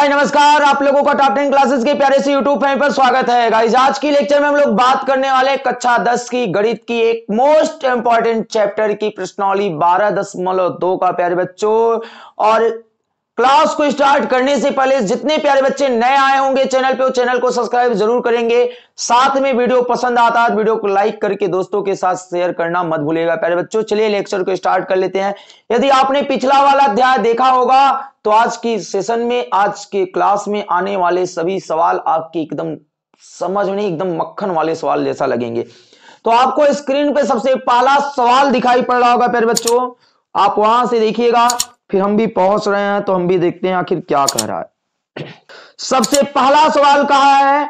guys नमस्कार आप लोगों का टॉप टेन क्लासेस के प्यारे से यूट्यूब चैनल पर स्वागत है गाइज आज की लेक्चर में हम लोग बात करने वाले कक्षा 10 की गणित की एक मोस्ट इंपॉर्टेंट चैप्टर की प्रश्नावली 12.2 का प्यारे बच्चों और क्लास को स्टार्ट करने से पहले जितने प्यारे बच्चे नए आए होंगे चैनल पे वो चैनल को सब्सक्राइब जरूर करेंगे साथ में वीडियो पसंद आता है तो वीडियो को लाइक करके दोस्तों के साथ शेयर करना मत भूलिएगा प्यारे बच्चों चलिए लेक्चर को स्टार्ट कर लेते हैं यदि आपने पिछला वाला अध्याय देखा होगा तो आज की सेशन में आज के क्लास में आने वाले सभी सवाल आपके एकदम समझ में एकदम मक्खन वाले सवाल जैसा लगेंगे तो आपको स्क्रीन पे सबसे पहला सवाल दिखाई पड़ रहा होगा प्यारे बच्चों आप वहां से देखिएगा फिर हम भी पहुंच रहे हैं तो हम भी देखते हैं आखिर क्या कह रहा है सबसे पहला सवाल कहा है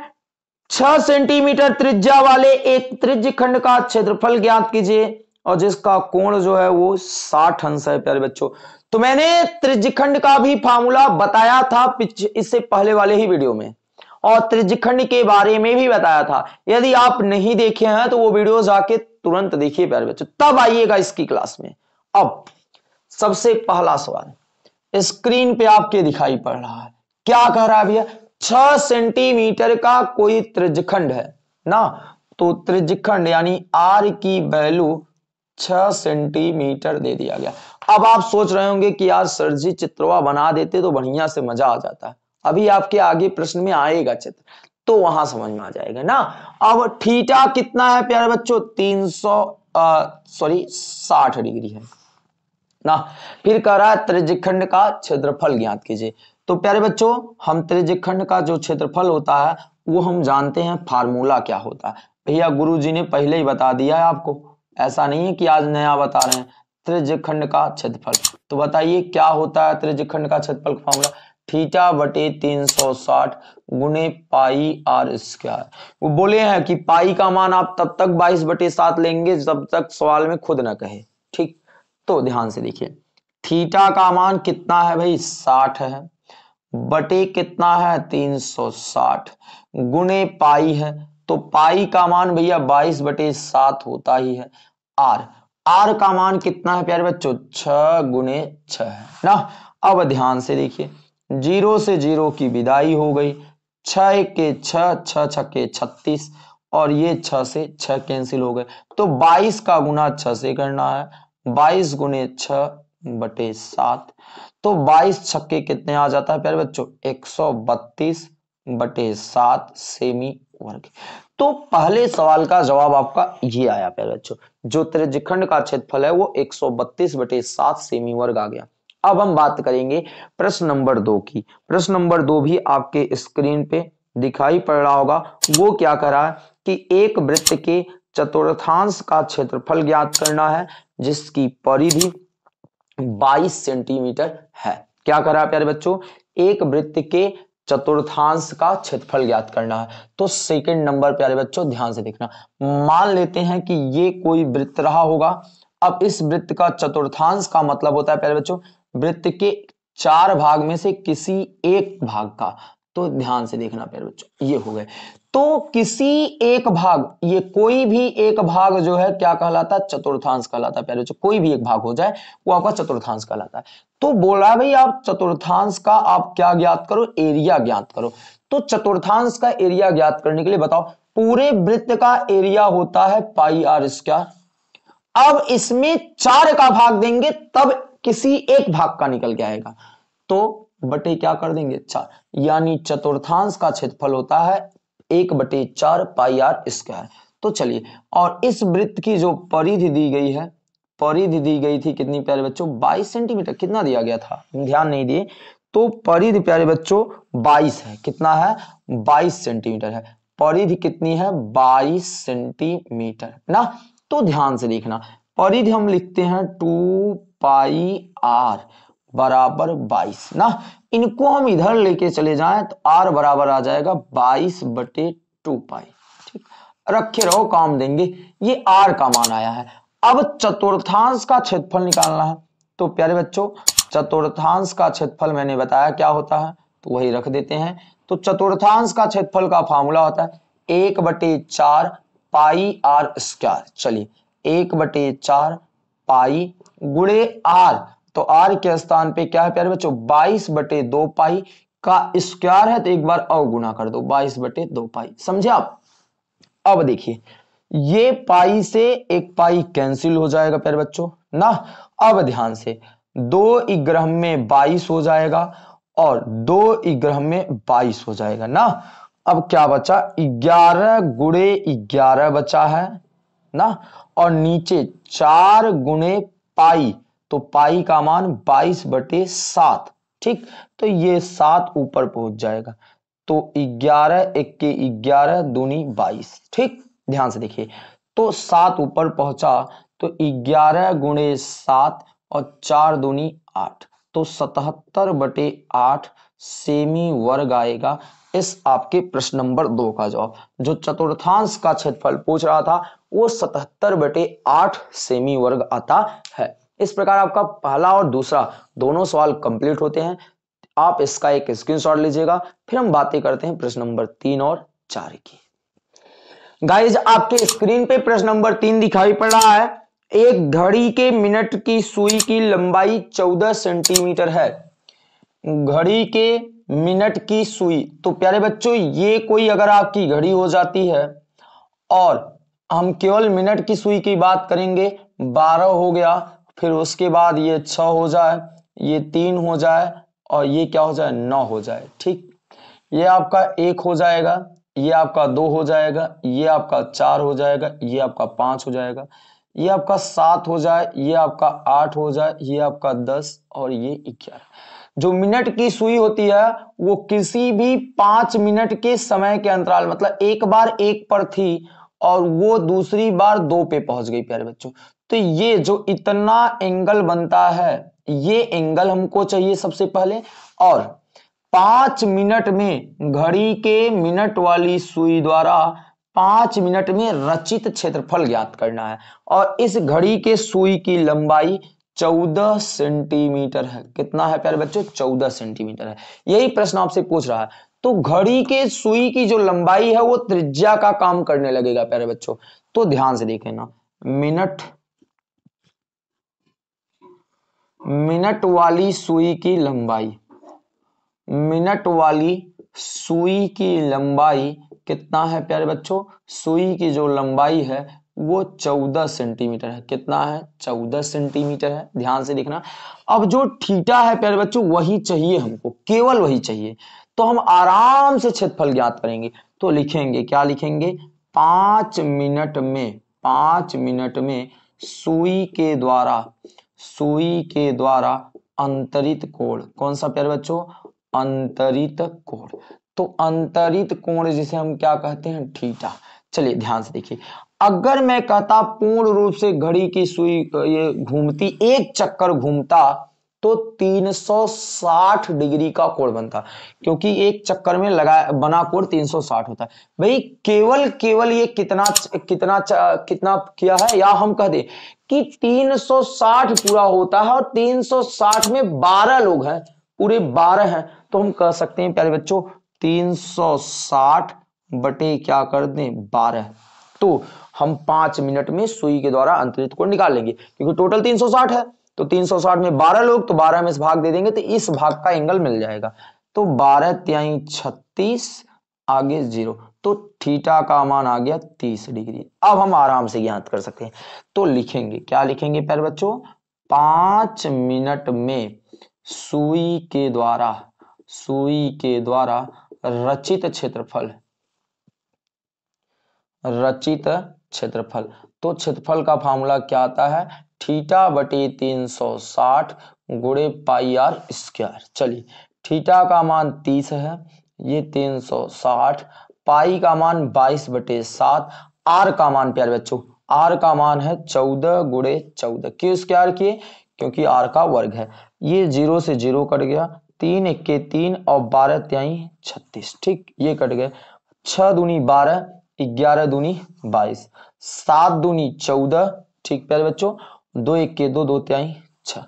छह सेंटीमीटर त्रिज्या वाले एक त्रिज खंड का क्षेत्रफल ज्ञात कीजिए और जिसका कोण जो है वो साठ अंश है प्यारे बच्चों तो मैंने खंड का भी फार्मूला बताया था इससे पहले वाले ही वीडियो में और खंड के बारे में भी बताया था यदि आप नहीं देखे हैं तो वो वीडियो जाके तुरंत देखिए प्यारे बच्चों तब आइएगा इसकी क्लास में अब सबसे पहला सवाल स्क्रीन पे आपके दिखाई पड़ रहा है क्या कह रहा है भैया छह सेंटीमीटर का कोई त्रिजखंड है ना तो त्रिजखंड यानी आर की वैल्यू छह सेंटीमीटर दे दिया गया अब आप सोच रहे होंगे कि यार सर जी चित्रवा बना देते तो बढ़िया से मजा आ जाता है अभी आपके आगे प्रश्न में आएगा चित्र तो वहां समझ में आ जाएगा ना अब थीटा कितना है प्यारे बच्चों तीन सौ सॉरी साठ डिग्री है ना फिर कह रहा है त्रिज्यखंड का क्षेत्रफल ज्ञात कीजिए तो प्यारे बच्चों हम त्रिज्यखंड का जो क्षेत्रफल होता है वो हम जानते हैं फार्मूला क्या होता है भैया जी ने पहले ही बता दिया है आपको ऐसा नहीं है कि आज नया बता रहे हैं त्रिज्यखंड का क्षेत्रफल तो बताइए क्या होता है त्रिज्यखंड का क्षेत्रफल का फॉर्मूला थीटा बटे तीन सौ साठ गुणे पाई आर स्क्वायर वो बोले हैं कि पाई का मान आप तब तक बाईस बटे सात लेंगे जब तक सवाल में खुद ना कहे ठीक तो ध्यान से देखिए थीटा का मान कितना है भाई साठ है बटे कितना है तीन सौ साठ गुणे पाई है तो पाई का मान भैया बाईस बटे सात होता ही है आर आर का मान कितना है प्यारे बच्चों छ गुणे छ है ना अब ध्यान से देखिए जीरो से जीरो की विदाई हो गई छ के छ छ छ के छत्तीस और ये छ से छ कैंसिल हो गए तो बाईस का गुना छ से करना है बाईस गुने छ बटे सात तो बाईस छक्के कितने आ जाता है प्यारे बच्चों एक सौ बत्तीस बटे सात सेमी वर्ग तो पहले सवाल का जवाब आपका ये आया प्यारे बच्चों जो त्रिज्यखंड का क्षेत्रफल है वो 132 बटे सात सेमी वर्ग आ गया अब हम बात करेंगे प्रश्न नंबर दो की प्रश्न नंबर दो भी आपके स्क्रीन पे दिखाई पड़ रहा होगा वो क्या करा रहा है कि एक वृत्त के चतुर्थांश का क्षेत्रफल ज्ञात करना है जिसकी परिधि 22 सेंटीमीटर है क्या करा प्यारे बच्चों एक वृत्त के चतुर्थांश का क्षेत्रफल ज्ञात करना है तो सेकंड नंबर प्यारे बच्चों ध्यान से देखना मान लेते हैं कि ये कोई वृत्त रहा होगा अब इस वृत्त का चतुर्थांश का मतलब होता है प्यारे बच्चों वृत्त के चार भाग में से किसी एक भाग का तो ध्यान से देखना प्यारे बच्चों ये हो गए तो किसी एक भाग ये कोई भी एक भाग जो है क्या कहलाता है चतुर्थांश कहलाता है प्यारे कोई भी एक भाग हो जाए वो आपका चतुर्थांश कहलाता है तो बोला भाई आप चतुर्थांश का आप क्या ज्ञात करो एरिया ज्ञात करो तो चतुर्थांश का एरिया ज्ञात करने के लिए बताओ पूरे वृत्त का एरिया होता है पाई आर स्क्वायर अब इसमें चार का भाग देंगे तब किसी एक भाग का निकल के आएगा तो बटे क्या कर देंगे चार यानी चतुर्थांश का क्षेत्रफल होता है एक बटे चार पाई आर स्क्वायर तो चलिए और इस वृत्त की जो परिधि दी गई है परिधि दी गई थी कितनी प्यारे बच्चों 22 सेंटीमीटर कितना दिया गया था ध्यान नहीं दिए तो परिधि प्यारे बच्चों 22 है कितना है 22 सेंटीमीटर है परिधि कितनी है 22 सेंटीमीटर ना तो ध्यान से देखना परिधि हम लिखते हैं टू पाई आर बराबर बाईस ना इनको हम इधर लेके चले जाएं तो आर बराबर आ जाएगा बाईस बटे टू पाई ठीक रखे रहो काम देंगे ये आर का मान आया है अब चतुर्थांश का क्षेत्रफल निकालना है तो प्यारे बच्चों चतुर्थांश का क्षेत्रफल मैंने बताया क्या होता है तो वही रख देते हैं तो चतुर्थांश का क्षेत्रफल का फॉर्मूला होता है एक बटे चार पाई आर स्क्वायर चलिए एक बटे चार पाई गुड़े आर तो आर के स्थान पे क्या है प्यारे बच्चों बाईस बटे दो पाई का स्क्वायर है तो एक बार अवगुणा कर दो बाईस बटे दो पाई समझे आप अब देखिए ये पाई से एक पाई कैंसिल हो जाएगा प्यारे बच्चों ना अब ध्यान से दो इग्रह में बाईस हो जाएगा और दो इग्रह में बाईस हो जाएगा ना अब क्या बचा ग्यारह गुणे ग्यारह बचा है ना और नीचे चार गुणे पाई तो पाई का मान बाईस बटे सात ठीक तो ये सात ऊपर पहुंच जाएगा तो ग्यारह के ग्यारह दूनी बाईस ठीक ध्यान से देखिए तो सात ऊपर पहुंचा तो ग्यारह गुणे सात और चार दूनी आठ तो सतहत्तर बटे आठ सेमी वर्ग आएगा इस आपके प्रश्न नंबर दो का जवाब जो चतुर्थांश का क्षेत्रफल पूछ रहा था वो सतहत्तर बटे आठ सेमी वर्ग आता है इस प्रकार आपका पहला और दूसरा दोनों सवाल कंप्लीट होते हैं आप इसका एक स्क्रीनशॉट लीजिएगा फिर हम बातें करते हैं प्रश्न नंबर तीन और चार की गाइज आपके स्क्रीन पे प्रश्न नंबर तीन दिखाई पड़ रहा है एक घड़ी के मिनट की सुई की लंबाई चौदह सेंटीमीटर है घड़ी के मिनट की सुई तो प्यारे बच्चों ये कोई अगर आपकी घड़ी हो जाती है और हम केवल मिनट की सुई की बात करेंगे बारह हो गया फिर उसके बाद ये छ हो जाए ये तीन हो जाए और ये क्या हो जाए नौ हो जाए ठीक ये आपका एक हो जाएगा ये आपका दो हो जाएगा ये आपका चार हो जाएगा ये आपका पांच हो जाएगा ये आपका सात हो जाए ये आपका आठ हो जाए ये आपका दस और ये ग्यारह जो मिनट की सुई होती है वो किसी भी पांच मिनट के समय के अंतराल मतलब एक बार एक पर थी और वो दूसरी बार दो पे पहुंच गई प्यारे बच्चों तो ये जो इतना एंगल बनता है ये एंगल हमको चाहिए सबसे पहले और पांच मिनट में घड़ी के मिनट वाली सुई द्वारा पांच मिनट में रचित क्षेत्रफल ज्ञात करना है और इस घड़ी के सुई की लंबाई चौदह सेंटीमीटर है कितना है प्यारे बच्चों चौदह सेंटीमीटर है यही प्रश्न आपसे पूछ रहा है तो घड़ी के सुई की जो लंबाई है वो त्रिज्या का काम करने लगेगा प्यारे बच्चों तो ध्यान से देखें ना मिनट मिनट वाली सुई की लंबाई मिनट वाली सुई की लंबाई कितना है प्यारे बच्चों सुई की जो लंबाई है वो चौदह सेंटीमीटर है कितना है चौदह सेंटीमीटर है ध्यान से देखना अब जो ठीटा है प्यारे बच्चों वही चाहिए हमको केवल वही चाहिए तो हम आराम से क्षेत्रफल ज्ञात करेंगे तो लिखेंगे क्या लिखेंगे पांच मिनट में पांच मिनट में सुई के द्वारा सुई के द्वारा अंतरित कोण कौन सा प्यारे बच्चों अंतरित कोण तो अंतरित कोण जिसे हम क्या कहते हैं ठीटा चलिए ध्यान से देखिए अगर मैं कहता पूर्ण रूप से घड़ी की सुई ये घूमती एक चक्कर घूमता तो 360 डिग्री का कोण बनता क्योंकि एक चक्कर में लगा बना कोण 360 होता है भाई केवल केवल ये कितना कितना कितना किया है या हम कह दे कि 360 पूरा होता है और 360 में 12 लोग हैं पूरे 12 हैं तो हम कह सकते हैं प्यारे बच्चों 360 बटे क्या कर दें 12 तो हम पांच मिनट में सुई के द्वारा अंतरित कोण निकाल लेंगे क्योंकि टोटल 360 है तो 360 में 12 लोग तो 12 में इस भाग दे देंगे तो इस भाग का एंगल मिल जाएगा तो 12 त्याई 36 आगे जीरो तो थीटा का मान आ गया 30 डिग्री अब हम आराम से ज्ञात कर सकते हैं तो लिखेंगे क्या लिखेंगे पहले बच्चों पांच मिनट में सुई के द्वारा सुई के द्वारा रचित क्षेत्रफल रचित क्षेत्रफल तो क्षेत्रफल का फॉर्मूला क्या आता है थीटा बटे तीन सौ साठ गुड़े पाई आर स्क्वायर चलिए थीटा का मान तीस है ये तीन सौ साठ पाई का मान बाईस बटे सात आर का मान प्यारे बच्चों आर का मान है चौदह गुड़े चौदह क्यों स्क्वायर किए क्योंकि आर का वर्ग है ये जीरो से जीरो कट गया तीन इक्के तीन और बारह त्याई छत्तीस ठीक ये कट गए छह दूनी बारह ग्यारह दूनी बाईस सात दूनी चौदह ठीक प्यारे बच्चों दो एक के दो दो त्याई छः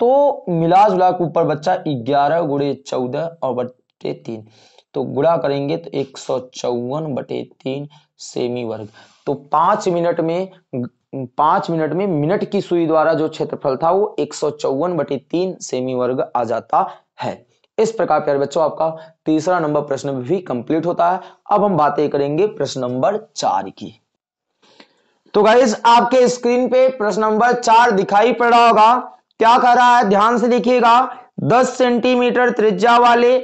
तो मिला जुला के ऊपर बच्चा ग्यारह गुड़े चौदह और बटे तीन तो गुड़ा करेंगे तो एक सौ चौवन बटे तीन सेमी वर्ग तो पांच मिनट में पांच मिनट में मिनट की सुई द्वारा जो क्षेत्रफल था वो एक सौ चौवन बटे तीन सेमी वर्ग आ जाता है इस प्रकार प्यारे बच्चों आपका तीसरा नंबर प्रश्न भी कंप्लीट होता है अब हम बातें करेंगे प्रश्न नंबर चार की तो गाइज आपके स्क्रीन पे प्रश्न नंबर चार दिखाई पड़ रहा होगा क्या कह रहा है ध्यान से देखिएगा दस सेंटीमीटर त्रिज्या वाले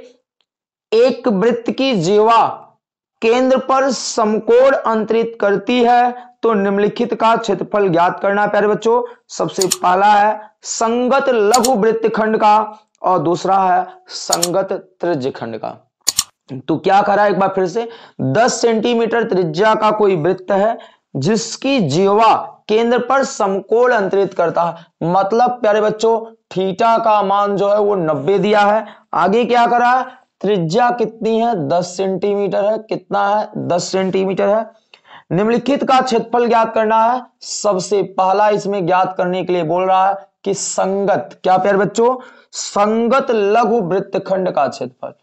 एक वृत्त की जीवा केंद्र पर समकोण अंतरित करती है तो निम्नलिखित का क्षेत्रफल ज्ञात करना प्यारे बच्चों सबसे पहला है संगत लघु वृत्त खंड का और दूसरा है संगत त्रिज खंड का तो क्या करा एक बार फिर से 10 सेंटीमीटर त्रिज्या का कोई वृत्त है जिसकी जीवा केंद्र पर समकोल अंतरित करता है मतलब प्यारे बच्चों थीटा का मान जो है वो नब्बे दिया है आगे क्या करा है त्रिज्या कितनी है दस सेंटीमीटर है कितना है दस सेंटीमीटर है निम्नलिखित का क्षेत्रफल ज्ञात करना है सबसे पहला इसमें ज्ञात करने के लिए बोल रहा है कि संगत क्या प्यारे बच्चों संगत लघु वृत्त खंड का क्षेत्रफल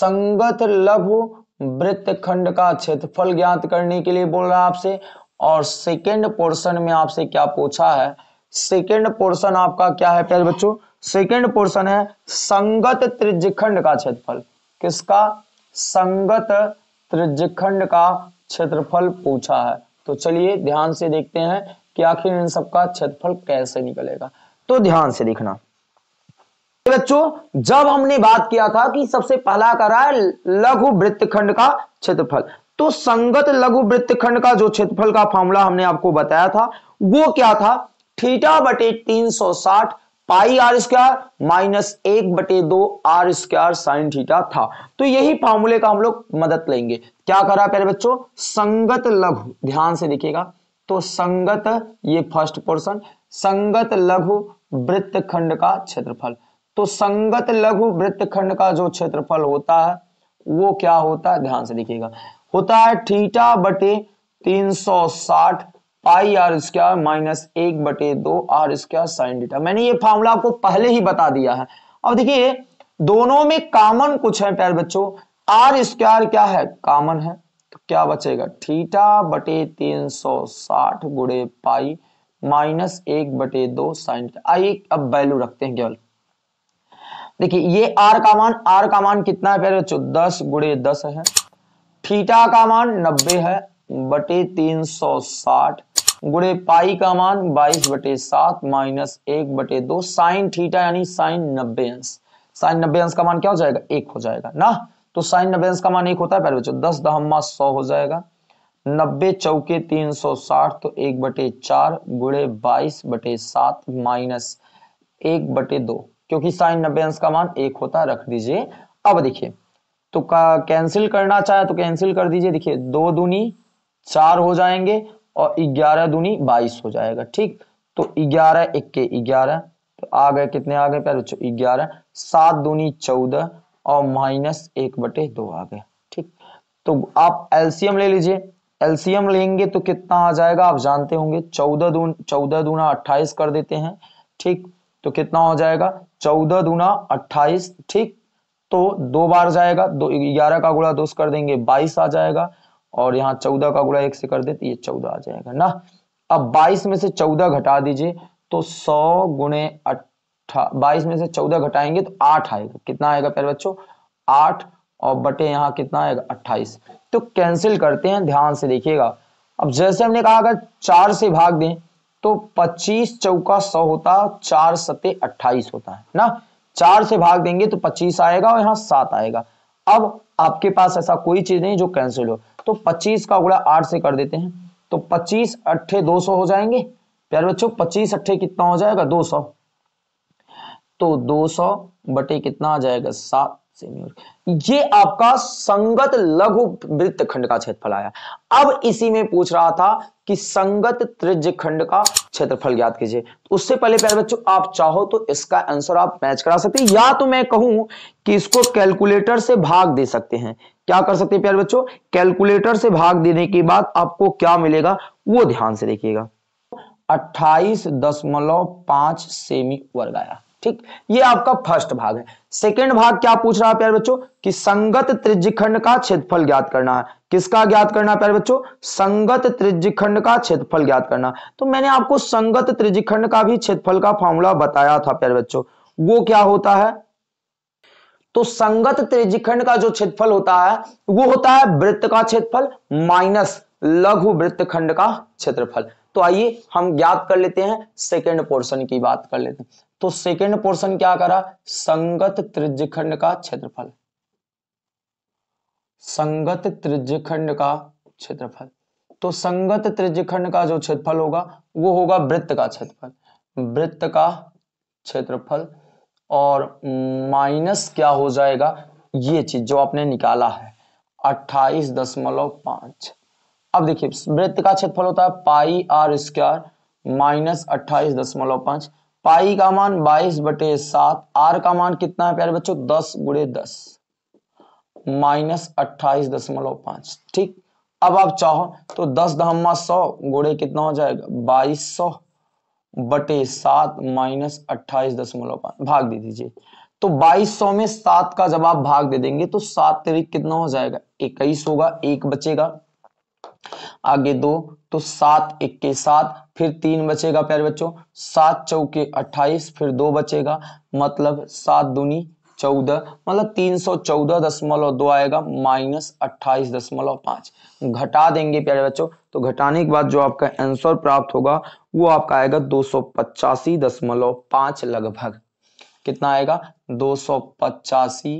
संगत लघु वृत्त खंड का क्षेत्रफल ज्ञात करने के लिए बोल रहा है आपसे और सेकेंड पोर्शन में आपसे क्या पूछा है सेकेंड पोर्शन आपका क्या है प्यारे बच्चों सेकेंड पोर्शन है संगत त्रिज्यखंड का क्षेत्रफल किसका संगत त्रिज्यखंड का क्षेत्रफल पूछा है तो चलिए ध्यान से देखते हैं कि आखिर इन सबका क्षेत्रफल कैसे निकलेगा तो ध्यान से देखना बच्चों जब हमने बात किया था कि सबसे पहला करा है लघु वृत्तखंड का क्षेत्रफल तो संगत लघु वृत्त खंड का जो क्षेत्रफल का फॉर्मूला हमने आपको बताया था वो क्या था थीटा बटे तीन सौ साठ पाई आर स्क्वायर माइनस एक बटे दो आर स्क्वायर साइन थीटा था तो यही फॉर्मूले का हम लोग मदद लेंगे क्या करा प्यारे बच्चों संगत लघु ध्यान से देखिएगा तो संगत ये फर्स्ट पोर्शन संगत लघु वृत्त खंड का क्षेत्रफल तो संगत लघु वृत्त खंड का जो क्षेत्रफल होता है वो क्या होता है ध्यान से देखिएगा होता है थीटा बटे 360 पाई आर स्क्वायर माइनस एक बटे दो आर स्क्वायर साइन डीटा मैंने ये फॉर्मूला आपको पहले ही बता दिया है अब देखिए दोनों में कॉमन कुछ है प्यार बच्चों आर स्क्वायर क्या है कॉमन है तो क्या बचेगा थीटा बटे 360 गुड़े पाई माइनस एक बटे दो साइन आइए अब वैल्यू रखते हैं केवल देखिए ये आर का मान आर का मान कितना है प्यारे बच्चों दस गुड़े दस है थीटा का मान 90 है बटे 360 गुड़े पाई का मान 22 बटे सात माइनस एक बटे दो साइन थीटा यानी साइन नब्बे अंश साइन 90 अंश का मान क्या हो जाएगा एक हो जाएगा ना तो साइन नब्बे अंश का मान एक होता है पहले बच्चों दस दहम्मा सौ हो जाएगा नब्बे चौके तीन सौ साठ तो एक बटे चार गुड़े बाईस बटे सात माइनस एक बटे दो क्योंकि साइन नब्बे अंश का मान एक होता है रख दीजिए अब देखिए तो का कैंसिल करना चाहे तो कैंसिल कर दीजिए देखिए दो दूनी चार हो जाएंगे और ग्यारह दूनी बाईस हो जाएगा ठीक तो ग्यारह इक्के ग्यारह तो आ गए कितने आ गए प्यारे बच्चों ग्यारह सात दूनी चौदह और माइनस एक बटे दो आ गए ठीक तो आप एलसीएम ले लीजिए एलसीएम लेंगे तो कितना आ जाएगा आप जानते होंगे चौदह दून चौदह दूना अट्ठाईस कर देते हैं ठीक तो कितना हो जाएगा चौदह दूना अट्ठाईस ठीक तो दो बार जाएगा दो ग्यारह का गुड़ा दो कर देंगे बाईस आ जाएगा और यहाँ चौदह का गुड़ा एक से कर दे तो ये चौदह आ जाएगा ना अब बाईस में से चौदह घटा दीजिए तो सौ गुणे अट्ठा बाईस में से चौदह घटाएंगे तो आठ आएगा कितना आएगा प्यारे बच्चों आठ और बटे यहाँ कितना आएगा अट्ठाईस तो कैंसिल करते हैं ध्यान से देखिएगा अब जैसे हमने कहा अगर चार से भाग दें तो पच्चीस चौका सौ होता चार सते अट्ठाईस होता है ना चार से भाग देंगे तो पच्चीस आएगा और यहाँ सात आएगा अब आपके पास ऐसा कोई चीज नहीं जो कैंसिल हो तो पच्चीस का गुड़ा आठ से कर देते हैं तो पच्चीस अट्ठे दो सौ हो जाएंगे प्यारे बच्चों पच्चीस अट्ठे कितना हो जाएगा दो सौ तो दो सौ बटे कितना आ जाएगा सात ये आपका संगत लघु वृत्त खंड का क्षेत्रफल आया अब इसी में पूछ रहा था कि संगत त्रिज खंड का क्षेत्रफल ज्ञात कीजिए तो उससे पहले प्यारे बच्चों आप चाहो तो इसका आंसर आप मैच करा सकते हैं या तो मैं कहूं कि इसको कैलकुलेटर से भाग दे सकते हैं क्या कर सकते हैं प्यारे बच्चों कैलकुलेटर से भाग देने के बाद आपको क्या मिलेगा वो ध्यान से देखिएगा अट्ठाईस दशमलव पांच सेमी वर्ग आया ठीक ये आपका फर्स्ट भाग है सेकेंड भाग क्या पूछ रहा है प्यारे बच्चों कि संगत त्रिज्यखंड का क्षेत्रफल ज्ञात करना है किसका ज्ञात करना है प्यारे बच्चों संगत त्रिज्यखंड का क्षेत्रफल ज्ञात करना तो मैंने आपको संगत त्रिज्यखंड का भी क्षेत्रफल का फॉर्मूला बताया था प्यारे बच्चों वो क्या होता है तो संगत त्रिज्यखंड का जो क्षेत्रफल होता है वो होता है वृत्त का क्षेत्रफल माइनस लघु वृत्त खंड का क्षेत्रफल तो आइए हम ज्ञात कर लेते हैं सेकेंड पोर्शन की बात कर लेते हैं तो सेकेंड पोर्शन क्या करा संगत त्रिज्यखंड का क्षेत्रफल संगत त्रिज्यखंड खंड का क्षेत्रफल तो संगत त्रिज्यखंड का जो क्षेत्रफल होगा वो होगा वृत्त का क्षेत्रफल वृत्त का क्षेत्रफल और माइनस क्या हो जाएगा ये चीज जो आपने निकाला है अट्ठाईस दशमलव पांच अब देखिए वृत्त का क्षेत्रफल होता है पाई आर स्क्वायर माइनस अट्ठाईस दशमलव पांच पाई का मान बाईस बटे सात आर का मान कितना है प्यारे बच्चों दस गुड़े दस माइनस अट्ठाईस दशमलव पांच ठीक अब आप चाहो तो दस दहमा सौ गुड़े कितना हो जाएगा बाईस सौ बटे सात माइनस अट्ठाईस दशमलव पांच भाग दे दीजिए तो बाईस सौ में सात का जब आप भाग दे देंगे तो सात तरीक कितना हो जाएगा इक्कीस होगा एक बचेगा आगे दो तो सात इक्के साथ फिर तीन बचेगा प्यारे बच्चों सात चौके अट्ठाईस फिर दो बचेगा मतलब सात दूनी चौदह मतलब तीन सौ चौदह दशमलव दो आएगा माइनस अट्ठाईस दशमलव पांच घटा देंगे प्यारे बच्चों तो घटाने के बाद जो आपका आंसर प्राप्त होगा वो आपका आएगा दो सौ पचासी दशमलव पांच लगभग कितना आएगा दो सौ पचासी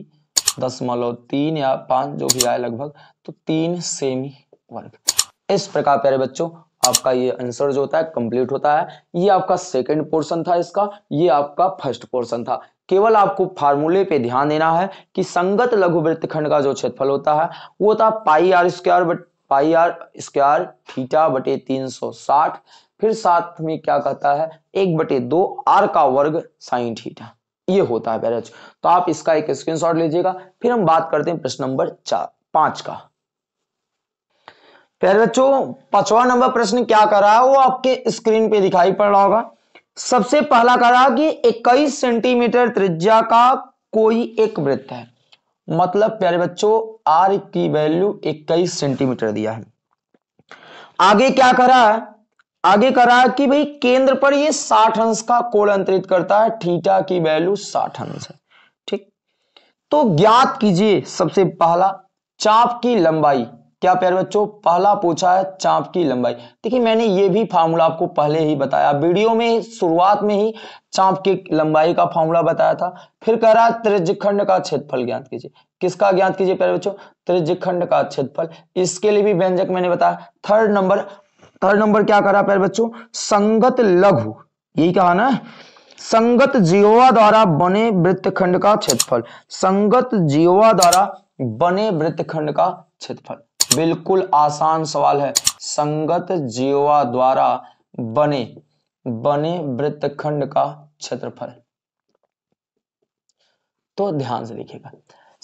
दशमलव तीन या पांच जो भी आए लगभग तो तीन सेमी वर्ग इस प्रकार प्यारे बच्चों आपका ये आंसर जो होता है कंप्लीट होता है ये आपका सेकंड पोर्शन था इसका ये आपका फर्स्ट पोर्शन था केवल आपको फार्मूले पे ध्यान देना है कि संगत लघु वृत्तखंड का जो क्षेत्रफल होता है वो था pi r square but pi r square theta बटे तीन सौ साठ फिर साथ में क्या कहता है एक बटे दो आर का वर्ग साइन थीटा ये होता है बैरज तो आप इसका एक स्क्रीनशॉट लीजिएगा फिर हम बात करते हैं प्रश्न नंबर चार पांच का प्यारे बच्चों पांचवा नंबर प्रश्न क्या कर रहा है वो आपके स्क्रीन पे दिखाई पड़ रहा होगा सबसे पहला कर रहा कि 21 सेंटीमीटर त्रिज्या का कोई एक वृत्त है मतलब प्यारे बच्चों आर की वैल्यू 21 सेंटीमीटर दिया है आगे क्या कर रहा है आगे कर रहा है कि भाई केंद्र पर ये 60 अंश का कोण अंतरित करता है थीटा की वैल्यू 60 अंश है ठीक तो ज्ञात कीजिए सबसे पहला चाप की लंबाई क्या प्यार बच्चों पहला पूछा है चाप की लंबाई देखिए मैंने ये भी फार्मूला आपको पहले ही बताया वीडियो में शुरुआत में ही चाप की लंबाई का फार्मूला बताया था फिर कह रहा है त्रिज्यखंड का क्षेत्रफल ज्ञात कीजिए किसका ज्ञात कीजिए प्यारे बच्चों त्रिज्यखंड का क्षेत्रफल इसके लिए भी व्यंजक मैंने बताया थर्ड नंबर थर्ड नंबर क्या कर रहा है प्यारे बच्चों संगत लघु यही कहा ना संगत जीवा द्वारा बने वृत्तखंड का क्षेत्रफल संगत जीवा द्वारा बने वृत्तखंड का क्षेत्रफल बिल्कुल आसान सवाल है संगत जीवा द्वारा बने बने वृत्तखंड का क्षेत्रफल तो ध्यान से देखिएगा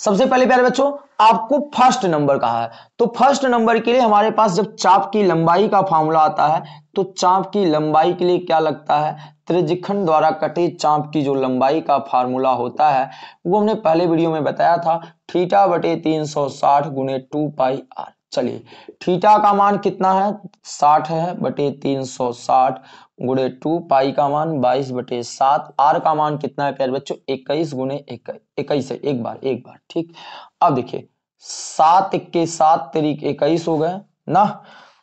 सबसे पहले प्यारे बच्चों आपको फर्स्ट नंबर कहा है तो फर्स्ट नंबर के लिए हमारे पास जब चाप की लंबाई का फॉर्मूला आता है तो चाप की लंबाई के लिए क्या लगता है त्रिजिखंड द्वारा कटे चाप की जो लंबाई का फार्मूला होता है वो हमने पहले वीडियो में बताया था थीटा बटे तीन सौ साठ गुने टू पाई आर चलिए थीटा का मान कितना है साठ है बटे तीन सौ साठ गुणे टू पाई का मान बाईस बटे सात आर का मान कितना है प्यारे बच्चों इक्कीस गुणे इक्कीस है एक बार एक बार ठीक अब देखिए सात इक्के सात तरीक इक्कीस हो गए ना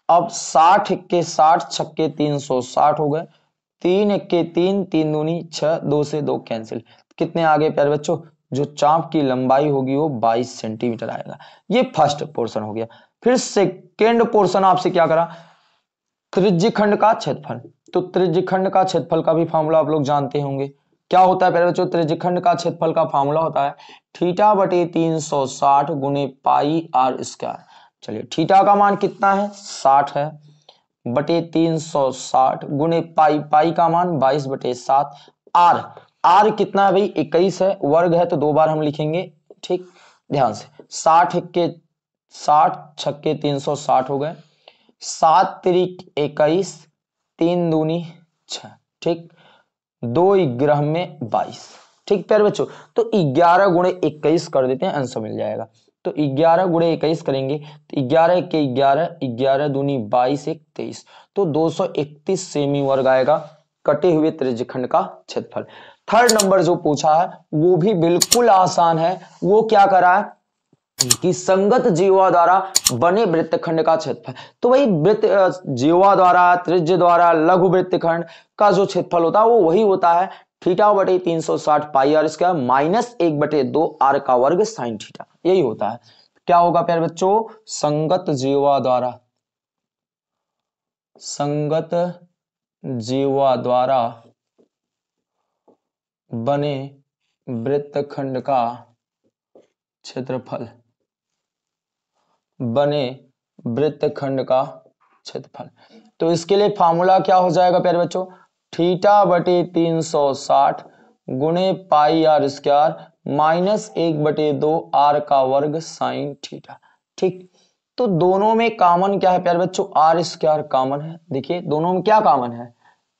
अब साठ इक्के साठ छक्के तीन सौ साठ हो गए तीन इक्के तीन तीन दूनी छह दो से दो कैंसिल कितने आगे प्यारे बच्चों जो चाप की लंबाई होगी वो 22 सेंटीमीटर आएगा ये फर्स्ट पोर्शन हो गया फिर सेकेंड पोर्शन आपसे क्या करा त्रिज्य खंड का क्षेत्रफल तो त्रिज्य खंड का क्षेत्रफल का भी फॉर्मूला आप लोग जानते होंगे क्या होता है पहले बच्चों त्रिज्यखंड का क्षेत्रफल का फॉर्मूला होता है थीटा बटे तीन सौ साठ गुने पाई आर स्क्वायर चलिए थीटा का मान कितना है साठ है बटे तीन सौ साठ गुने पाई पाई का मान बाईस बटे सात आर आर कितना है भाई इक्कीस है वर्ग है तो दो बार हम लिखेंगे ठीक ध्यान से साठ के साठ छक्के तीन सौ साठ हो गए सात त्रिक इक्कीस तीन दूनी छ ठीक दो ग्रह में बाईस ठीक प्यारे बच्चों तो ग्यारह गुणे इक्कीस कर देते हैं आंसर मिल जाएगा तो ग्यारह गुणे इक्कीस करेंगे तो ग्यारह के ग्यारह ग्यारह दूनी बाईस एक तेईस तो दो सौ इकतीस सेमी वर्ग आएगा कटे हुए त्रिजखंड का क्षेत्रफल थर्ड नंबर जो पूछा है वो भी बिल्कुल आसान है वो क्या करा है कि संगत जीवा द्वारा बने वृत्त खंड का क्षेत्रफल तो वही वृत्त जीवा द्वारा त्रिज्य द्वारा लघु वृत्त खंड का जो क्षेत्रफल होता है वो वही होता है थीटा बटे तीन सौ साठ पाई आर स्क्वायर माइनस एक बटे दो आर का वर्ग साइन थीटा यही होता है क्या होगा प्यारे बच्चों संगत जीवा द्वारा संगत जीवा द्वारा बने वृत्त खंड का क्षेत्रफल बने वृत्तखंड का क्षेत्रफल तो इसके लिए फार्मूला क्या हो जाएगा प्यारे बच्चों थीटा बटे तीन सौ साठ गुणे पाई आर स्क्वायर माइनस एक बटे दो आर का वर्ग साइन थीटा ठीक तो दोनों में कॉमन क्या है प्यारे बच्चों आर स्क्वायर कॉमन है देखिए दोनों में क्या कॉमन है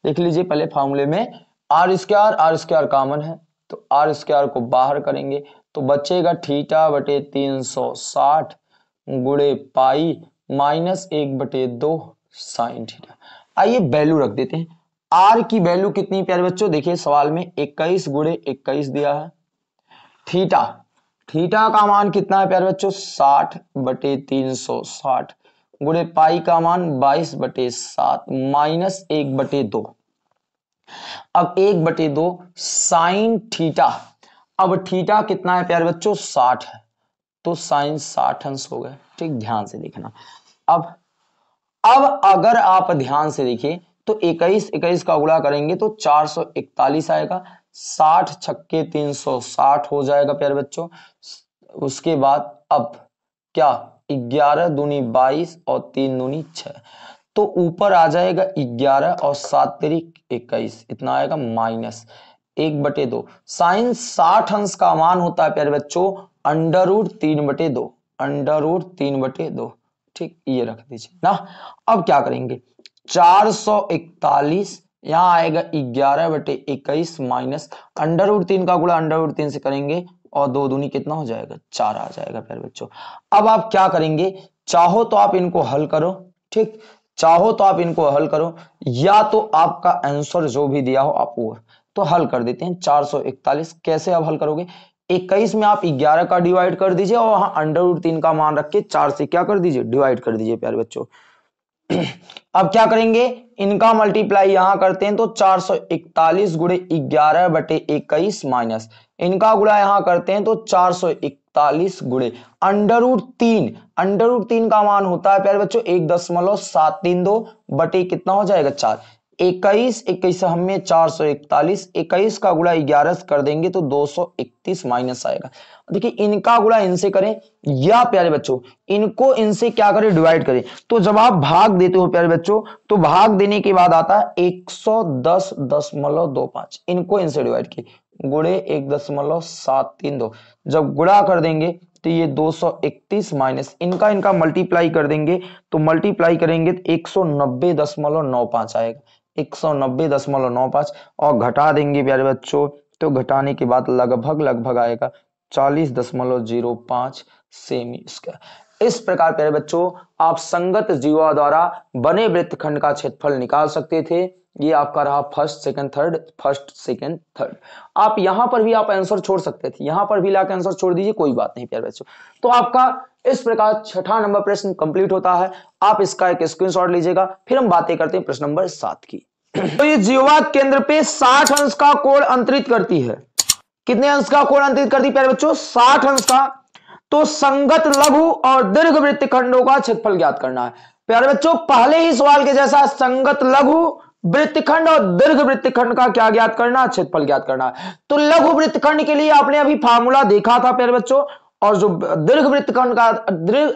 देख लीजिए पहले फार्मूले में r square r square common है तो आर स्क्वायर को बाहर करेंगे तो बचेगा थीटा बटे तीन सौ साठ गुड़े पाई माइनस एक बटे दो साइन थीटा आइए वैल्यू रख देते हैं आर की वैल्यू कितनी प्यारे बच्चों देखिए सवाल में इक्कीस गुड़े इक्कीस दिया है थीटा थीटा का मान कितना है प्यारे बच्चों साठ बटे तीन सौ साठ गुड़े पाई का मान बाईस बटे सात माइनस एक बटे दो अब एक बटे दो साइन थीटा अब थीटा कितना है प्यारे बच्चों साठ है तो साइन साठ अंश हो गए ठीक ध्यान से देखना अब अब अगर आप ध्यान से देखिए तो इक्कीस इक्कीस का गुणा करेंगे तो चार सौ इकतालीस आएगा साठ छक्के तीन सौ साठ हो जाएगा प्यारे बच्चों उसके बाद अब क्या ग्यारह दूनी बाईस और तीन दूनी छह तो ऊपर आ जाएगा ग्यारह और सात तरीक इक्कीस इतना आएगा माइनस एक बटे दो साइन साठ अंश का मान होता है प्यारे बच्चों अंडर तीन बटे दो अंडर तीन बटे दो ठीक ये रख दीजिए ना अब क्या करेंगे 441 यहाँ आएगा ग्यारह बटे इक्कीस माइनस अंडरवुड तीन का गुड़ा अंडरवुड तीन से करेंगे और दो दूनी कितना हो जाएगा चार आ जाएगा प्यारे बच्चों अब आप क्या करेंगे चाहो तो आप इनको हल करो ठीक चाहो तो आप इनको हल करो या तो आपका आंसर जो भी दिया हो आप वो तो हल कर देते हैं 441 कैसे आप हल करोगे इक्कीस में आप ग्यारह का डिवाइड कर दीजिए और वहां अंडर रूट तीन का मान रख के चार से क्या कर दीजिए डिवाइड कर दीजिए प्यारे बच्चों अब क्या करेंगे इनका मल्टीप्लाई यहां करते हैं तो चार सौ इकतालीस गुड़े ग्यारह बटे इक्कीस माइनस इनका गुड़ा यहां करते हैं तो चार सौ इकतालीस गुड़े अंडर रूट तीन अंडर रूट तीन का मान होता है प्यारे बच्चों एक दशमलव सात तीन दो बटे कितना हो जाएगा चार इक्कीस इक्कीस हमें चार सौ इकतालीस इक्कीस का गुणा ग्यारह कर देंगे तो दो सौ इकतीस माइनस आएगा देखिए इनका गुड़ा इनसे करें या प्यारे बच्चों इनको इनसे क्या करें डिवाइड करें तो जब आप भाग देते हो प्यारे बच्चों तो भाग देने के बाद आता है एक सौ दस दशमलव दो पांच इनको इनसे डिवाइड किए गुड़े एक दशमलव सात तीन दो जब गुड़ा कर देंगे तो ये 231 माइनस इनका इनका मल्टीप्लाई कर देंगे तो मल्टीप्लाई करेंगे तो एक आएगा 190.95 सौ नब्बे दशमलव नौ और घटा देंगे प्यारे बच्चों तो घटाने के बाद लगभग लगभग आएगा चालीस दशमलव जीरो सेमी स्क्वायर इस प्रकार प्यारे बच्चों आप संगत जीवा द्वारा बने वृत्तखंड का क्षेत्रफल निकाल सकते थे ये आपका रहा first second third first second third आप यहां पर भी आप आंसर छोड़ सकते थे यहां पर भी लाकर आंसर छोड़ दीजिए कोई बात नहीं प्यार बच्चों तो आपका इस प्रकार छठा नंबर प्रश्न कंप्लीट होता है आप इसका एक स्क्रीनशॉट लीजिएगा फिर हम बातें करते हैं प्रश्न नंबर सात की तो ये जीववाद केंद्र पे साठ अंश का कोण अंतरित करती है कितने अंश का कोण अंतरित करती प्यारे बच्चों साठ अंश का तो संगत लघु और दीर्घ वृत्त खंडों का क्षेत्रफल ज्ञात करना है प्यारे बच्चों पहले ही सवाल के जैसा संगत लघु वृत्तखंड और दीर्घ वृत्तखंड का क्या ज्ञात करना क्षेत्रफल ज्ञात करना तो लघु वृत्तखंड के लिए आपने अभी फार्मूला देखा था प्यारे बच्चों और जो दीर्घ वृत्तखंड का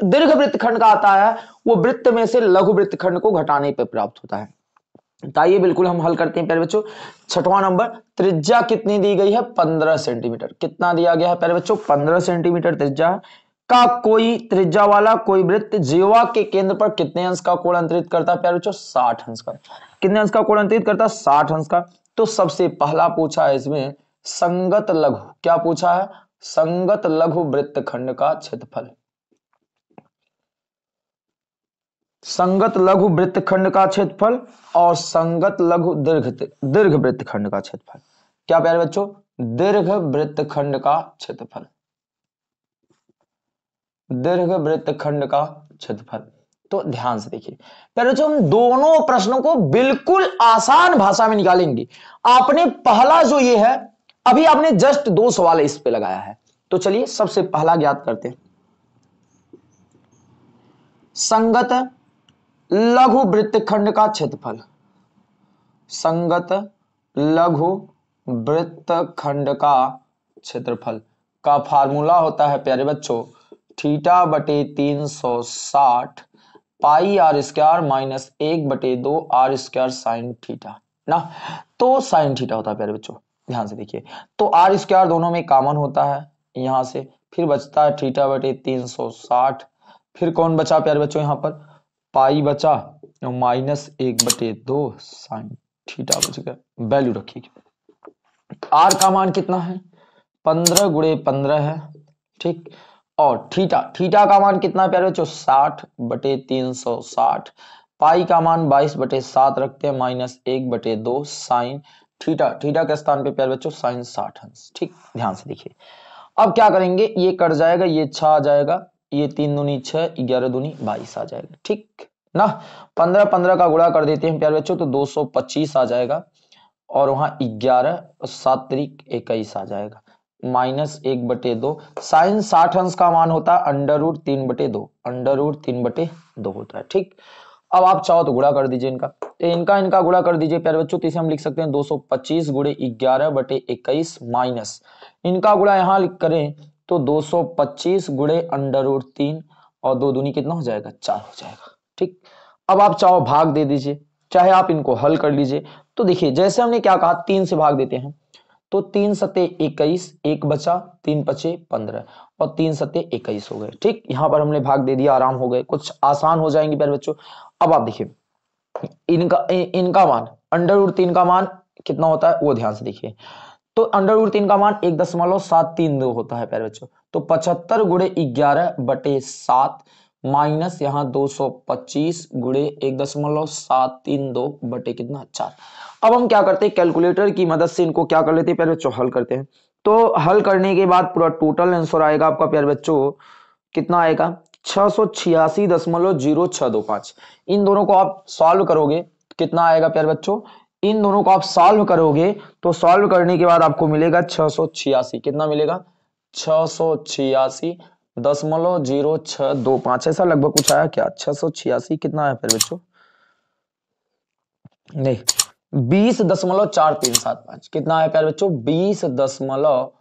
दीर्घ वृत्तखंड का आता है वो वृत्त में से लघु वृत्तखंड को घटाने पर प्राप्त होता है तो आइए बिल्कुल हम हल करते हैं प्यारे बच्चों छठवा नंबर त्रिज्या कितनी दी गई है पंद्रह सेंटीमीटर कितना दिया गया है प्यारे बच्चों पंद्रह सेंटीमीटर त्रिज्या का कोई त्रिज्या वाला कोई वृत्त जीवा के केंद्र पर कितने अंश का कोण अंतरित करता है प्यारे बच्चों साठ अंश का कितने अंश का कोण अंतरित करता है साठ अंश का तो सबसे पहला पूछा है इसमें संगत लघु क्या पूछा है संगत लघु वृत्त खंड का क्षेत्रफल संगत लघु वृत्त खंड का क्षेत्रफल और संगत लघु दीर्घ दीर्घ वृत्त खंड का क्षेत्रफल क्या प्यारे बच्चों दीर्घ वृत्त खंड का क्षेत्रफल दीर्घ वृत्त खंड का क्षेत्रफल तो ध्यान से देखिए पहले जो तो हम दोनों प्रश्नों को बिल्कुल आसान भाषा में निकालेंगे आपने पहला जो ये है अभी आपने जस्ट दो सवाल इस पे लगाया है तो चलिए सबसे पहला ज्ञात करते हैं संगत लघु वृत्तखंड का क्षेत्रफल संगत लघु वृत्तखंड का क्षेत्रफल का फार्मूला होता है प्यारे बच्चों थीटा बटे तीन सौ साठ पाई आर स्क्वायर माइनस एक बटे दो आर स्क्वायर साइन थीटा ना तो साइन थीटा होता है प्यारे बच्चों ध्यान से देखिए तो आर स्क्वायर दोनों में कॉमन होता है यहाँ से फिर बचता है थीटा बटे तीन सौ साठ फिर कौन बचा प्यारे बच्चों यहाँ पर पाई बचा तो माइनस एक बटे दो साइन थीटा बच गया वैल्यू रखिए आर का मान कितना है पंद्रह गुड़े पंद्रह है ठीक और थीटा थीटा का मान कितना प्यारे बच्चों साठ बटे तीन सौ साठ पाई का मान बाईस बटे सात रखते हैं माइनस एक बटे दो साइन थीटा थीटा के स्थान पे प्यारे बच्चों साइन साठ अंश ठीक ध्यान से देखिए अब क्या करेंगे ये कट जाएगा ये छह आ जाएगा ये तीन दूनी छह ग्यारह दूनी बाईस आ जाएगा ठीक ना पंद्रह पंद्रह का गुणा कर देते हैं प्यारे बच्चों तो दो सौ पच्चीस आ जाएगा और वहां ग्यारह सात तरीक इक्कीस आ जाएगा माइनस एक बटे दो साइन साठ अंश का मान होता है अंडर रूट तीन बटे दो अंडर रूट तीन बटे दो होता है ठीक अब आप चाहो तो गुड़ा कर दीजिए इनका तो इनका इनका गुड़ा कर दीजिए प्यारे बच्चों तो इसे हम लिख सकते हैं दो सौ पच्चीस गुड़े ग्यारह बटे इक्कीस माइनस इनका गुड़ा यहाँ करें तो दो सौ पच्चीस गुड़े अंडर रूट तीन और दो दूनी कितना हो जाएगा चार हो जाएगा ठीक अब आप चाहो भाग दे दीजिए चाहे आप इनको हल कर लीजिए तो देखिए जैसे हमने क्या कहा तीन से भाग देते हैं तो तीन सत्य इक्कीस एक बचा तीन पचे पंद्रह और तीन सत्य इक्कीस हो गए ठीक यहां पर हमने भाग दे दिया आराम हो गए कुछ आसान हो जाएंगे प्यारे बच्चों अब आप देखिए इनका इ, इनका मान अंडर उड़ तीन का मान कितना होता है वो ध्यान से देखिए तो अंडर उड़ तीन का मान एक दशमलव सात तीन दो होता है प्यारे बच्चों तो पचहत्तर गुड़े ग्यारह बटे सात माइनस यहाँ दो सौ पच्चीस गुड़े एक दशमलव सात तीन दो बटे कितना चार अब हम क्या करते हैं कैलकुलेटर की मदद से इनको क्या कर लेते हैं पहले हल करते हैं तो हल करने के बाद पूरा टोटल आंसर आएगा आपका प्यारे बच्चों कितना आएगा छह सौ छियासी दशमलव जीरो छह दो पांच इन दोनों को आप सॉल्व करोगे कितना आएगा प्यारे बच्चों इन दोनों को आप सॉल्व करोगे तो सॉल्व करने के बाद आपको मिलेगा छह सौ छियासी कितना मिलेगा छह सौ छियासी दसमलव जीरो छह दो पांच ऐसा लगभग कुछ आया क्या छह सौ छियासी कितना है फिर बच्चों नहीं बीस दशमलव चार तीन सात पांच कितना आया प्यार बच्चों बीस दशमलव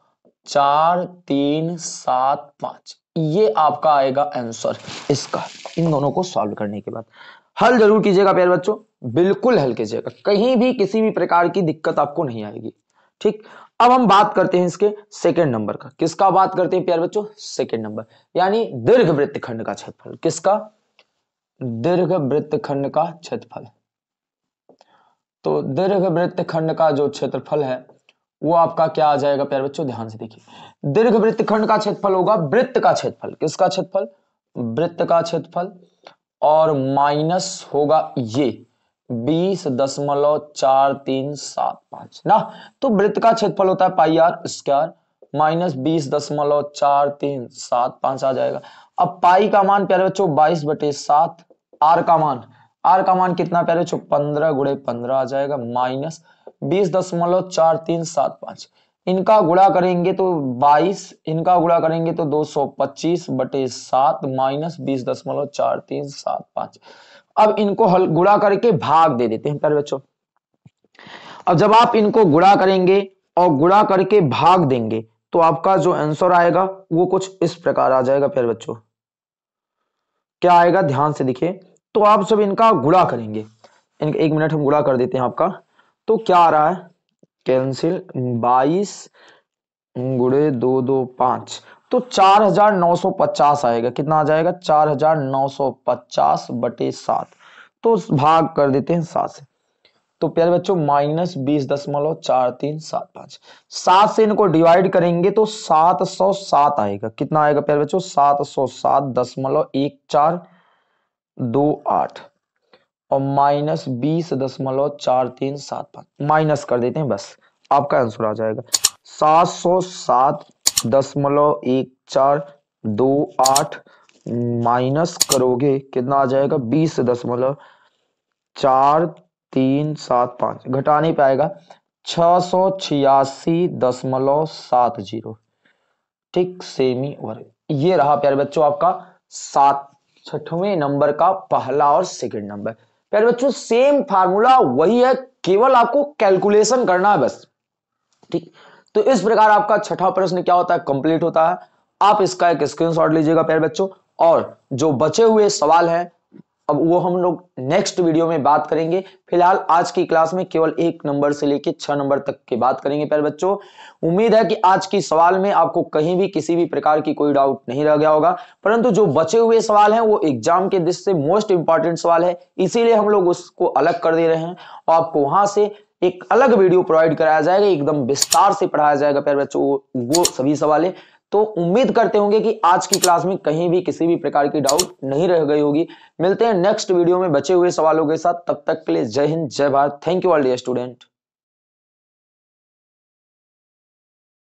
चार तीन सात पांच ये आपका आएगा आंसर इसका इन दोनों को सॉल्व करने के बाद हल जरूर कीजिएगा प्यार बच्चों बिल्कुल हल कीजिएगा कहीं भी किसी भी प्रकार की दिक्कत आपको नहीं आएगी ठीक अब हम बात करते हैं इसके सेकेंड नंबर का किसका बात करते हैं प्यार बच्चों सेकेंड नंबर यानी दीर्घ वृत्त खंड का क्षेत्रफल किसका दीर्घ वृत्त खंड का क्षेत्रफल तो दीर्घ वृत्त खंड का जो क्षेत्रफल है वो आपका क्या आ जाएगा प्यार बच्चों ध्यान से देखिए दीर्घ वृत्त खंड का क्षेत्रफल होगा वृत्त का क्षेत्रफल किसका क्षेत्रफल वृत्त का क्षेत्रफल और माइनस होगा ये बीस दशमलव चार तीन सात पांच ना तो वृत्त का क्षेत्रफल होता है पाई आर स्क्वायर माइनस बीस दशमलव चार तीन सात पांच आ जाएगा अब पाई का मान प्यारे बच्चों बाईस बटे सात आर का मान आर का मान कितना प्यारे बच्चों पंद्रह गुड़े पंद्रह आ जाएगा माइनस बीस दशमलव चार तीन सात पांच इनका गुड़ा करेंगे तो बाईस इनका गुड़ा करेंगे तो दो सौ पच्चीस बटे सात माइनस बीस दशमलव चार तीन सात पांच अब इनको हल गुड़ा करके भाग दे देते हैं प्यारे बच्चों अब जब आप इनको गुड़ा करेंगे और गुड़ा करके भाग देंगे तो आपका जो आंसर आएगा वो कुछ इस प्रकार आ जाएगा प्यारे बच्चों क्या आएगा ध्यान से देखिए तो आप सब इनका गुड़ा करेंगे इनका एक मिनट हम गुड़ा कर देते हैं आपका तो क्या आ रहा है कैंसिल बाईस गुड़े दो दो पांच तो 4950 आएगा कितना आ जाएगा 4950 बटे सात तो भाग कर देते हैं सात से तो प्यारे बच्चों माइनस बीस दशमलव चार तीन सात पांच सात से इनको डिवाइड करेंगे तो सात सौ सात आएगा कितना आएगा प्यारे बच्चों सात सौ सात दशमलव एक चार दो आठ और माइनस बीस दशमलव चार तीन सात पांच माइनस कर देते हैं बस आपका आंसर आ जाएगा सात सौ सात दशमलव एक चार दो आठ माइनस करोगे कितना आ जाएगा बीस दशमलव चार तीन सात पांच घटा नहीं पाएगा छ सौ छियासी दशमलव सात जीरो ठीक सेमी वर्ग ये रहा प्यारे बच्चों आपका सात छठवें नंबर का पहला और सेकंड नंबर प्यारे बच्चों सेम फार्मूला वही है केवल आपको कैलकुलेशन करना है बस ठीक तो इस प्रकार आपका छठा प्रश्न क्या होता है कंप्लीट होता है आप इसका एक स्क्रीनशॉट लीजिएगा प्यारे बच्चों और जो बचे हुए सवाल हैं अब वो हम लोग नेक्स्ट वीडियो में बात करेंगे फिलहाल आज की क्लास में केवल एक नंबर से लेकर छह नंबर तक की बात करेंगे प्यारे बच्चों उम्मीद है कि आज की सवाल में आपको कहीं भी किसी भी प्रकार की कोई डाउट नहीं रह गया होगा परंतु जो बचे हुए सवाल हैं वो एग्जाम के दृष्टि से मोस्ट इंपॉर्टेंट सवाल है इसीलिए हम लोग उसको अलग कर दे रहे हैं और आपको वहां से एक अलग वीडियो प्रोवाइड कराया जाएगा एकदम विस्तार से पढ़ाया जाएगा प्यारे बच्चों वो सभी सवाल तो उम्मीद करते होंगे कि आज की क्लास में कहीं भी किसी भी प्रकार की डाउट नहीं रह गई होगी मिलते हैं नेक्स्ट वीडियो में बचे हुए सवालों के साथ तब तक के लिए जय हिंद जय Bharat thank you all dear student